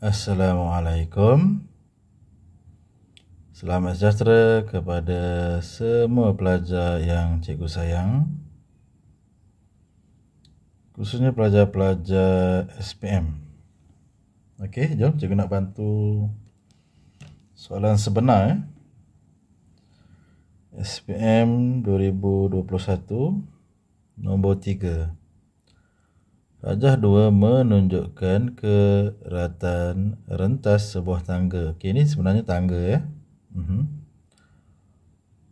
Assalamualaikum Selamat sejahtera kepada semua pelajar yang cikgu sayang Khususnya pelajar-pelajar SPM Okey, jom cikgu nak bantu soalan sebenar eh. SPM 2021 Nombor 3 Rajah dua menunjukkan keratan rentas sebuah tangga. Okey, ini sebenarnya tangga ya. Mhm.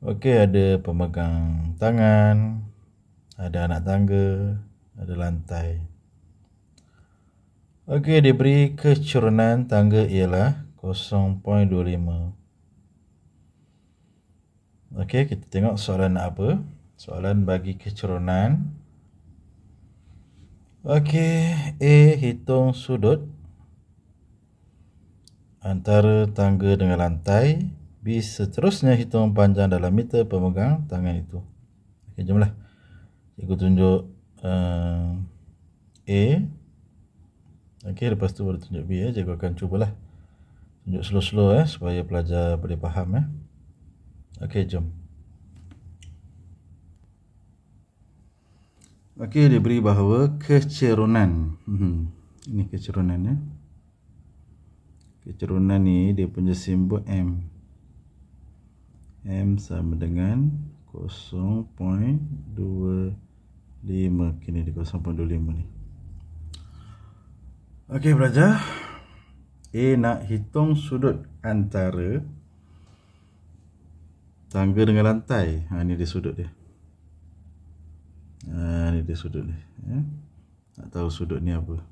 Okey, ada pemegang tangan, ada anak tangga, ada lantai. Okey, diberi kecurunan tangga ialah 0.25. Okey, kita tengok soalan apa. Soalan bagi kecurunan. Okey, A hitung sudut antara tangga dengan lantai. B seterusnya hitung panjang dalam meter pemegang tangan itu. Okey, jomlah. ikut tunjuk uh, A. Okey, lepas tu baru tunjuk B. Eh. Cikgu akan cubalah. Tunjuk slow-slow eh, supaya pelajar boleh faham. Eh. Okey, jom. Jom. Okey, dia beri bahawa kecerunan. Hmm, ini kecerunan ya. Eh? Kecerunan ni dia punya simbol M. M sama dengan 0.25. Kini di 0.25 ni. Okey, belajar. A nak hitung sudut antara tangga dengan lantai. Ha, ini dia sudut dia. Haa ni dia sudut ni ya? Nak tahu sudut ni apa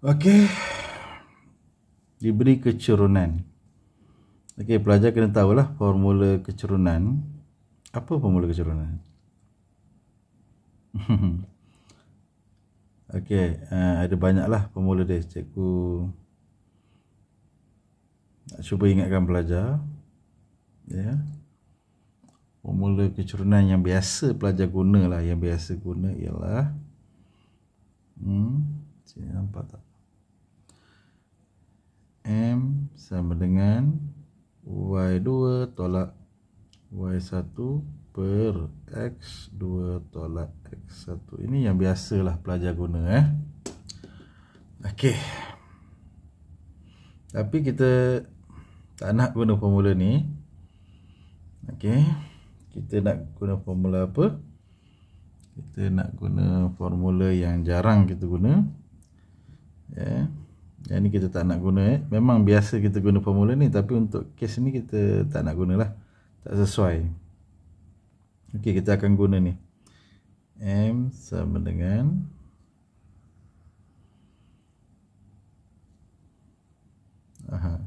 Okey Diberi kecerunan Okey pelajar kena tahulah formula kecerunan Apa formula kecerunan Okey uh, ada banyaklah formula dia cikgu Nak cuba ingatkan pelajar Ya yeah. Formula kecerunan yang biasa pelajar guna lah Yang biasa guna ialah hmm, Sini nampak tak? M sama dengan Y2 tolak Y1 per X2 tolak X1 Ini yang biasa lah pelajar guna eh Okey Tapi kita tak nak guna formula ni Okey kita nak guna formula apa kita nak guna formula yang jarang kita guna ya yang ni kita tak nak guna eh memang biasa kita guna formula ni tapi untuk kes ni kita tak nak guna lah, tak sesuai okey kita akan guna ni m sama dengan aha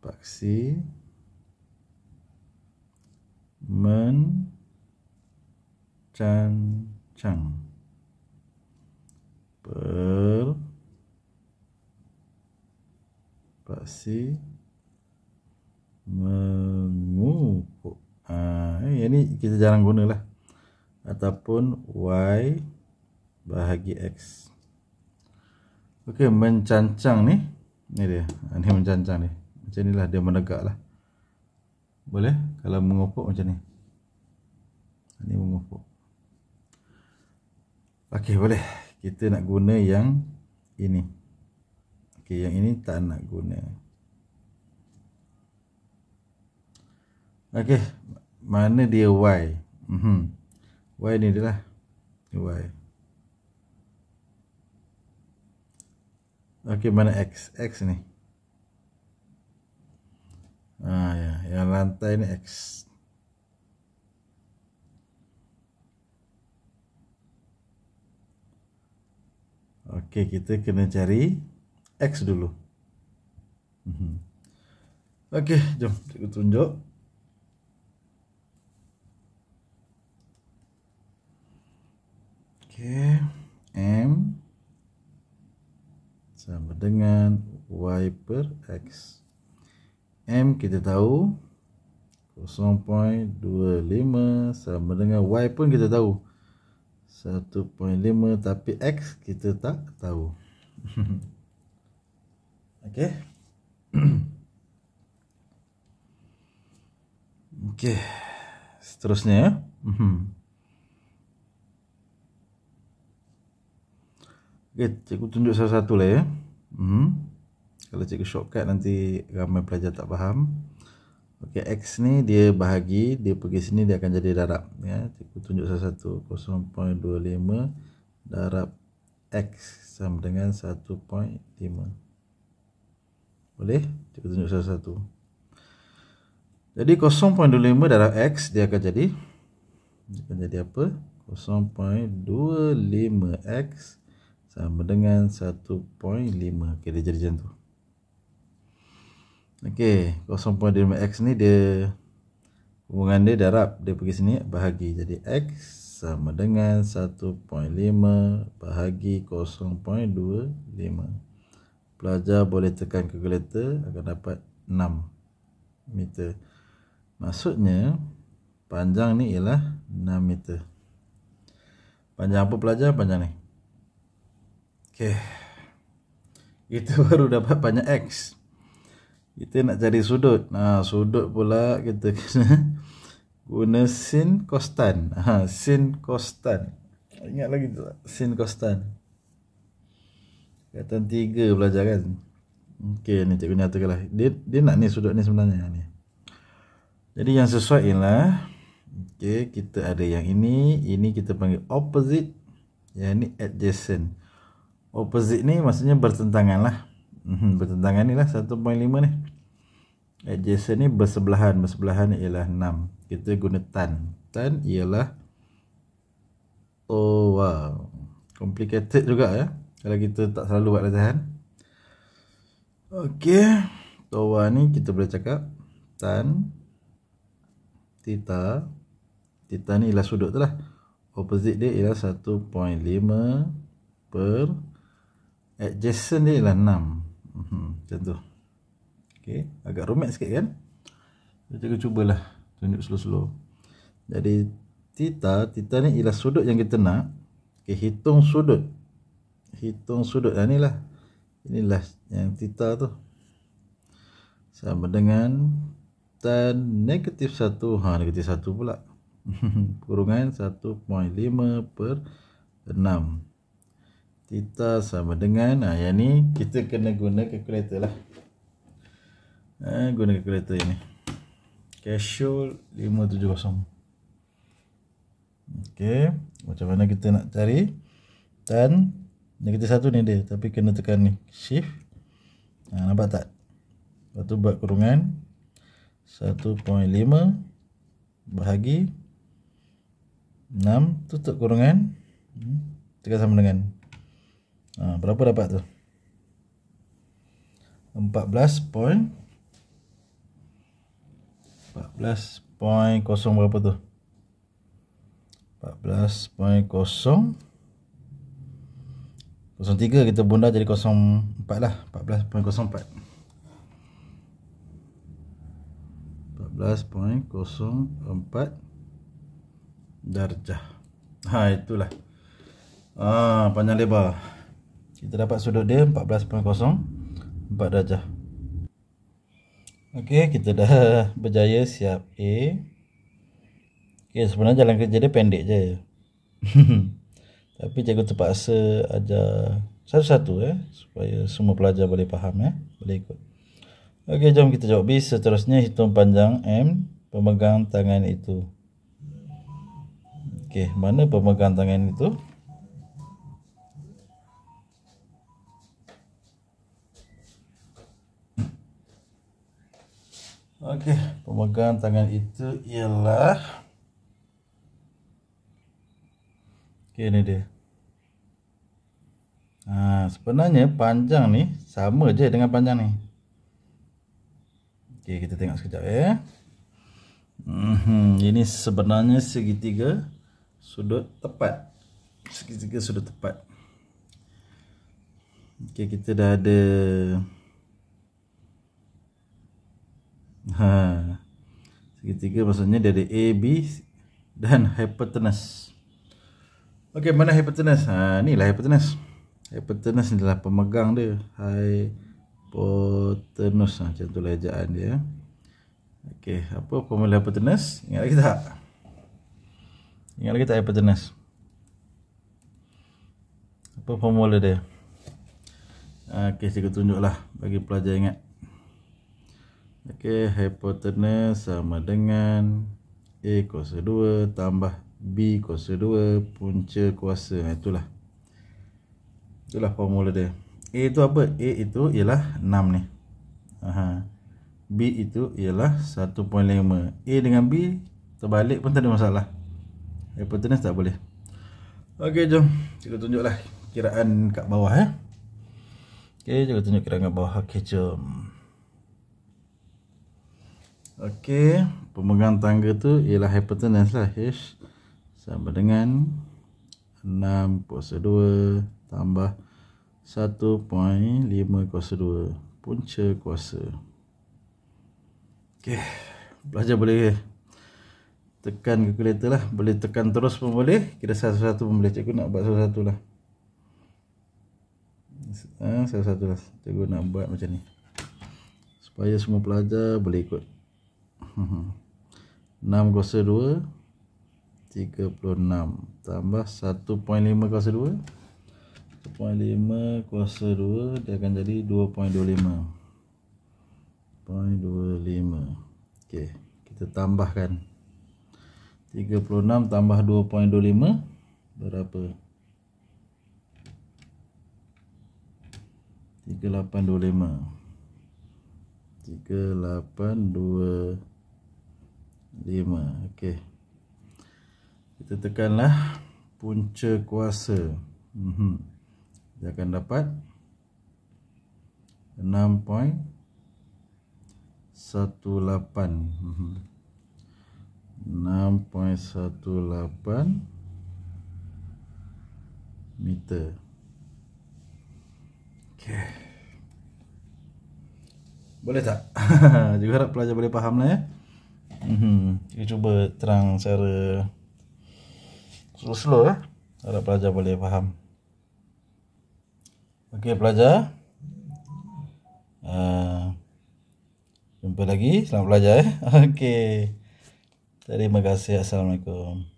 paksi mencancang pasti mengupuk ha, ini kita jarang lah. ataupun y bahagi x Okey, mencancang ni ni dia ah, ni mencancang ni macam inilah dia menegak lah boleh kalau mengopok macam ni ini mengopok ok boleh kita nak guna yang ini ok yang ini tak nak guna ok mana dia Y mm -hmm. Y ni dia lah Y ok mana X X ni Nah, ya, yang lantai ini X. Oke, kita kena cari X dulu. Mhm. Oke, jom kita tunjuk. Oke, M sama dengan Y per X. M kita tahu 0.25 sama dengan Y pun kita tahu 1.5 tapi X kita tak tahu Okay Okay Seterusnya ya Okay, cikgu tunjuk satu-satu lah ya. Hmm kalau cikgu shortcut nanti ramai pelajar tak faham Okey, X ni dia bahagi, dia pergi sini dia akan jadi darab ya. Cikgu tunjuk salah satu 0.25 darab X sama dengan 1.5 Boleh? Cikgu tunjuk salah satu Jadi 0.25 darab X dia akan jadi Dia akan jadi apa? 0.25 X sama dengan 1.5 Okey, dia jadi macam tu Okey, kosong puan dia X ni dia hubungan dia darab. Dia pergi sini bahagi. Jadi X sama dengan 1.5 bahagi 0.25. Pelajar boleh tekan kalkulator akan dapat 6 meter. Maksudnya panjang ni ialah 6 meter. Panjang apa pelajar panjang ni? Okey. Itu baru dapat panjang X kita nak cari sudut nah ha, sudut pula kita kena guna sin kostan ha sin kostan ingat lagi tu sin kostan kata tiga belajar kan okey ni cikgu nyatakanlah dia dia nak ni sudut ni sebenarnya ni jadi yang sesuai ialah okey kita ada yang ini ini kita panggil opposite yang ni adjacent opposite ni maksudnya bertentangan lah Mhm, bertentangan ni lah 1.5 ni adjacent ni bersebelahan bersebelahan ialah 6 kita guna tan tan ialah oh wow complicated juga ya kalau kita tak selalu buat latihan Okey, towa ni kita boleh cakap tan tita tita ni ialah sudut tu lah opposite dia ialah 1.5 per adjacent dia ialah 6 Mhm, macam tu okay. Agak rumit sikit kan Kita cubalah Tunjuk slow-slow Jadi Tita Tita ni ialah sudut yang kita nak okay, Hitung sudut Hitung sudut Dan ha, inilah Inilah yang tita tu Sama dengan Tan negatif 1 ha, Negatif 1 pula Kurungan 1.5 per Theta sama dengan ha, Yang ni kita kena guna calculator lah ha, Guna calculator ini Casual 570 Okay Macam mana kita nak cari Tan Negatif satu ni dia Tapi kena tekan ni Shift ha, Nampak tak Lepas tu buat kurungan 1.5 Bahagi 6 Tutup kurungan hmm, Tekan sama dengan Ha, berapa dapat tu? 14 point 14 point kosong berapa tu? 14 point kosong Kosong tiga kita bunda jadi kosong empat lah 14 point kosong empat 14.04 darjah. Ha itulah. Ah panjang lebar kita dapat sudut dia 14.04 darjah ok kita dah berjaya siap A ok sebenarnya jalan kerja dia pendek je tapi cikgu terpaksa ajar satu-satu eh supaya semua pelajar boleh faham eh boleh ikut ok jom kita jawab B seterusnya hitung panjang M pemegang tangan itu ok mana pemegang tangan itu Okey, pemegang tangan itu ialah Okey, ni dia. Ha, sebenarnya panjang ni sama je dengan panjang ni. Okey, kita tengok sekejap ya. Hmm, ini sebenarnya segitiga sudut tepat. Segitiga sudut tepat. Okey, kita dah ada Ha. Segitiga maksudnya dia ada A, B dan hypotenus. Okey, mana hypotenus? Ha, ni lah hypotenus. Hypotenus ni adalah pemegang dia. Hypotenus. Ha, macam tu lah dia. Okey, apa formula hypotenus? Ingat lagi tak? Ingat lagi tak hypotenus? Apa formula dia? Ha, okey, saya tunjuklah bagi pelajar ingat. Okey, hypotenuse sama dengan A kuasa 2 tambah B kuasa 2 punca kuasa. Itulah. Itulah formula dia. A itu apa? A itu ialah 6 ni. Aha. B itu ialah 1.5. A dengan B terbalik pun tak ada masalah. Hypotenuse tak boleh. Okey, jom. Kita tunjuklah kiraan kat bawah. Eh. Okey, kita tunjuk kiraan kat bawah. Okey, jom. Okey, pemegang tangga tu ialah hypotenuse lah H sama dengan 6.2 tambah 1.502 punca kuasa. Okey, belajar boleh tekan kalkulator lah. Boleh tekan terus pun boleh. Kira satu-satu pun boleh. Cikgu nak buat satu-satu lah. Ha, satu-satu lah. Cikgu nak buat macam ni. Supaya semua pelajar boleh ikut. 6 mm-hmm. kuasa 2 36 tambah 1.5 kuasa 2 1.5 kuasa 2 dia akan jadi 2.25 0.25 ok kita tambahkan 36 tambah 2.25 berapa 3825 3825 Lima, okey. kita tekanlah punca kuasa mm -hmm. dia akan dapat 6.18 mm -hmm. 6.18 meter Okey. boleh tak? juga harap pelajar boleh faham lah ya Mm-hmm. Kita cuba terang secara slow-slow eh. Harap pelajar boleh faham. Okey pelajar. Uh, jumpa lagi. Selamat belajar eh. Okey. Terima kasih. Assalamualaikum.